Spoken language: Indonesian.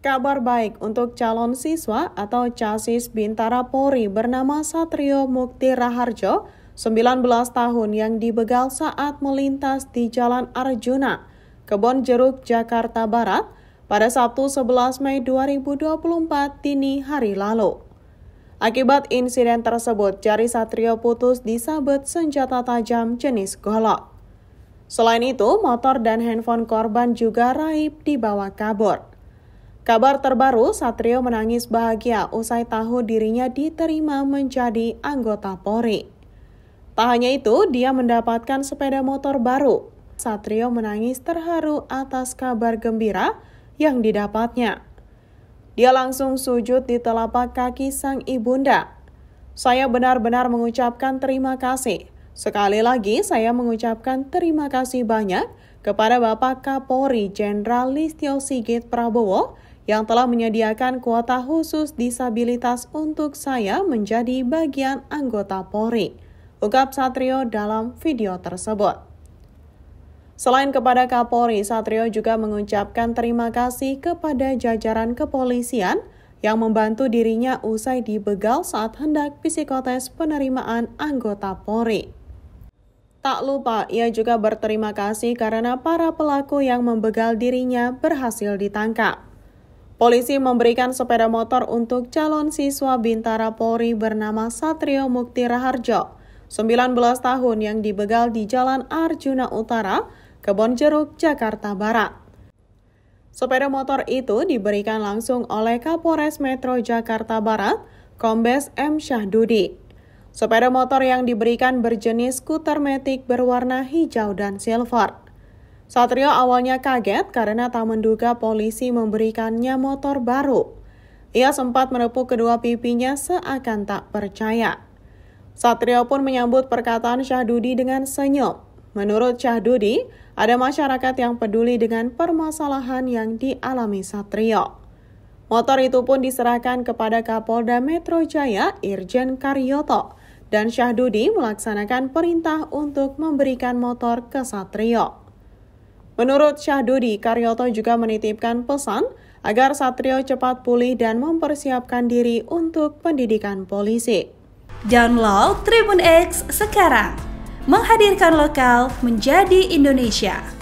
Kabar baik untuk calon siswa atau casis Bintara Polri bernama Satrio Mukti Raharjo, 19 tahun yang dibegal saat melintas di Jalan Arjuna, Kebon Jeruk, Jakarta Barat pada Sabtu 11 Mei 2024 dini hari lalu. Akibat insiden tersebut, jari Satrio putus disabet senjata tajam jenis golok. Selain itu, motor dan handphone korban juga raib dibawa kabur. Kabar terbaru, Satrio menangis bahagia usai tahu dirinya diterima menjadi anggota Polri. Tak hanya itu, dia mendapatkan sepeda motor baru. Satrio menangis terharu atas kabar gembira yang didapatnya. Dia langsung sujud di telapak kaki sang ibunda. Saya benar-benar mengucapkan terima kasih. Sekali lagi saya mengucapkan terima kasih banyak kepada Bapak Kapolri Jenderal Listio Sigit Prabowo yang telah menyediakan kuota khusus disabilitas untuk saya menjadi bagian anggota Polri, ungkap Satrio dalam video tersebut. Selain kepada Kapolri, Satrio juga mengucapkan terima kasih kepada jajaran kepolisian yang membantu dirinya usai dibegal saat hendak psikotes penerimaan anggota Polri. Tak lupa, ia juga berterima kasih karena para pelaku yang membegal dirinya berhasil ditangkap. Polisi memberikan sepeda motor untuk calon siswa Bintara Polri bernama Satrio Mukti Raharjo, 19 tahun yang dibegal di Jalan Arjuna Utara, Kebon Jeruk, Jakarta Barat. Sepeda motor itu diberikan langsung oleh Kapolres Metro Jakarta Barat, Kombes M. Syahdudi. Sepeda motor yang diberikan berjenis skuter metik berwarna hijau dan silver. Satrio awalnya kaget karena tak menduga polisi memberikannya motor baru. Ia sempat menepuk kedua pipinya seakan tak percaya. Satrio pun menyambut perkataan Syahdudi dengan senyum. Menurut Syahdudi, ada masyarakat yang peduli dengan permasalahan yang dialami Satrio. Motor itu pun diserahkan kepada Kapolda Metro Jaya Irjen Karyoto dan Syahdudi melaksanakan perintah untuk memberikan motor ke Satrio. Menurut Syahdudi, Karyoto juga menitipkan pesan agar Satrio cepat pulih dan mempersiapkan diri untuk pendidikan polisi. Download Tribun X sekarang, menghadirkan lokal menjadi Indonesia.